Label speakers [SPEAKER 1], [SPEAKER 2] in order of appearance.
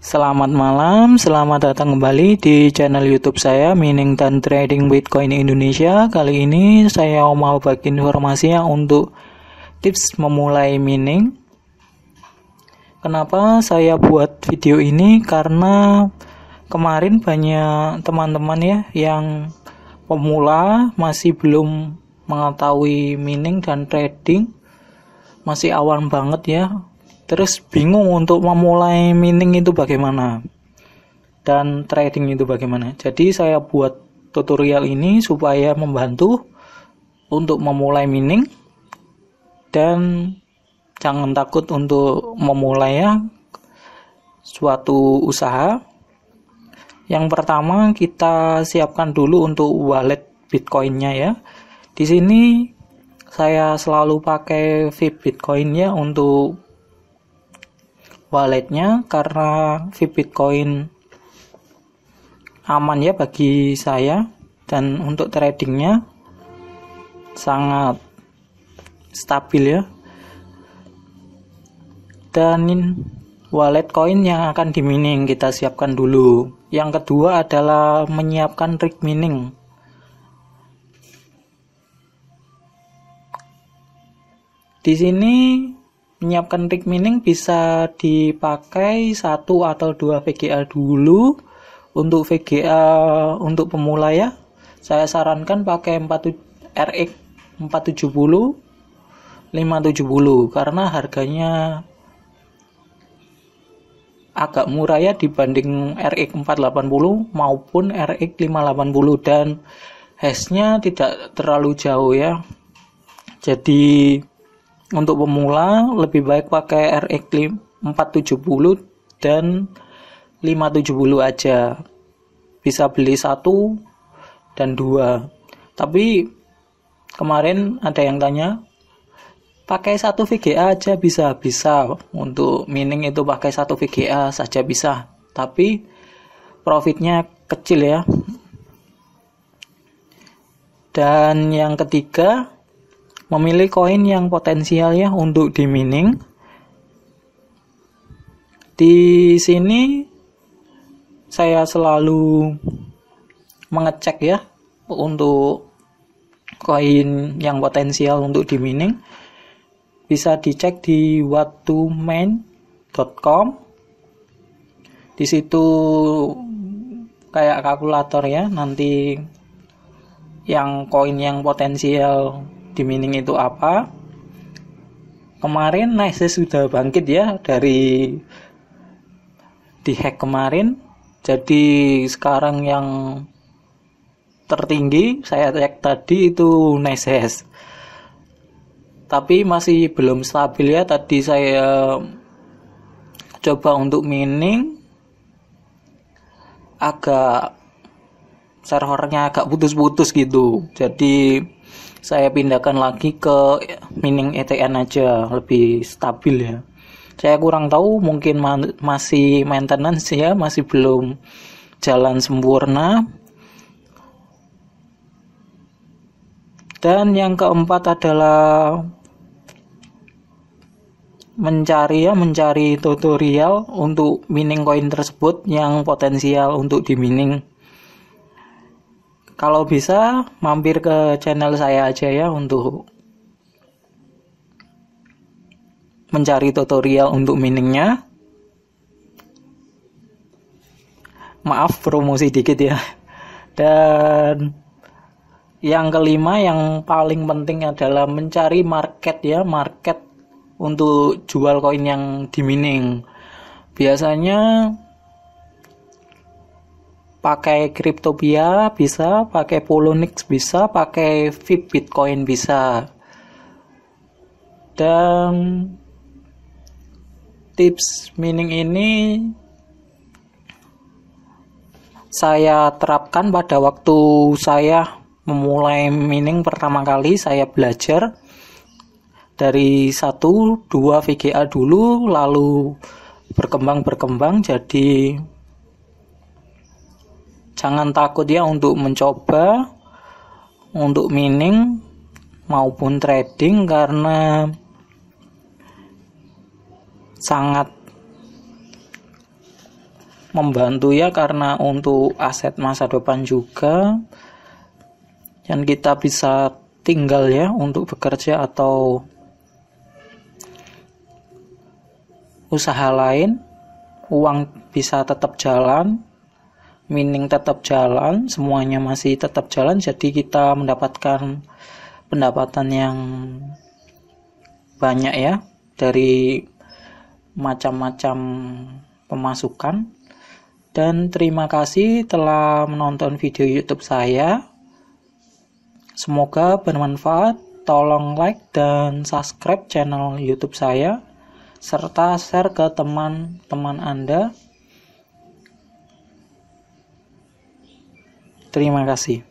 [SPEAKER 1] Selamat malam, selamat datang kembali di channel YouTube saya Mining dan Trading Bitcoin Indonesia. Kali ini saya mau bagi informasi yang untuk tips memulai mining. Kenapa saya buat video ini? Karena kemarin banyak teman-teman ya yang pemula masih belum mengetahui mining dan trading. Masih awam banget ya terus bingung untuk memulai mining itu bagaimana dan trading itu bagaimana jadi saya buat tutorial ini supaya membantu untuk memulai mining dan jangan takut untuk memulai ya suatu usaha yang pertama kita siapkan dulu untuk wallet bitcoinnya ya di sini saya selalu pakai Bitcoin ya untuk walletnya karena Bitcoin aman ya bagi saya dan untuk tradingnya sangat stabil ya dan wallet coin yang akan di mining kita siapkan dulu yang kedua adalah menyiapkan rig mining di sini menyiapkan trick mining bisa dipakai satu atau dua VGA dulu untuk VGA untuk pemula ya saya sarankan pakai 4, RX 470 570 karena harganya agak murah ya dibanding RX 480 maupun RX 580 dan hashnya tidak terlalu jauh ya jadi untuk pemula lebih baik pakai RX 470 dan 570 aja bisa beli satu dan dua tapi kemarin ada yang tanya pakai satu VGA aja bisa bisa untuk mining itu pakai satu VGA saja bisa tapi profitnya kecil ya dan yang ketiga Memilih koin yang potensial ya untuk dimining. Di sini saya selalu mengecek ya untuk koin yang potensial untuk dimining bisa dicek di whattomain.com di situ kayak kalkulator ya nanti yang koin yang potensial dimining itu apa kemarin Nice sudah bangkit ya dari di hack kemarin jadi sekarang yang tertinggi saya cek tadi itu Nice tapi masih belum stabil ya tadi saya coba untuk mining agak servernya agak putus-putus gitu jadi saya pindahkan lagi ke mining ETN aja lebih stabil ya saya kurang tahu mungkin ma masih maintenance ya masih belum jalan sempurna dan yang keempat adalah mencari ya mencari tutorial untuk mining koin tersebut yang potensial untuk dimining kalau bisa mampir ke channel saya aja ya untuk mencari tutorial untuk miningnya maaf promosi dikit ya dan yang kelima yang paling penting adalah mencari market ya market untuk jual koin yang dimining biasanya pakai Cryptopia bisa, pakai Poloniex bisa, pakai VIP Bitcoin bisa. Dan tips mining ini saya terapkan pada waktu saya memulai mining pertama kali saya belajar dari 1 2 VGA dulu lalu berkembang berkembang jadi jangan takut ya untuk mencoba untuk mining maupun trading karena sangat membantu ya karena untuk aset masa depan juga dan kita bisa tinggal ya untuk bekerja atau usaha lain uang bisa tetap jalan mining tetap jalan, semuanya masih tetap jalan, jadi kita mendapatkan pendapatan yang banyak ya dari macam-macam pemasukan. Dan terima kasih telah menonton video YouTube saya. Semoga bermanfaat. Tolong like dan subscribe channel YouTube saya serta share ke teman-teman Anda Terima kasih.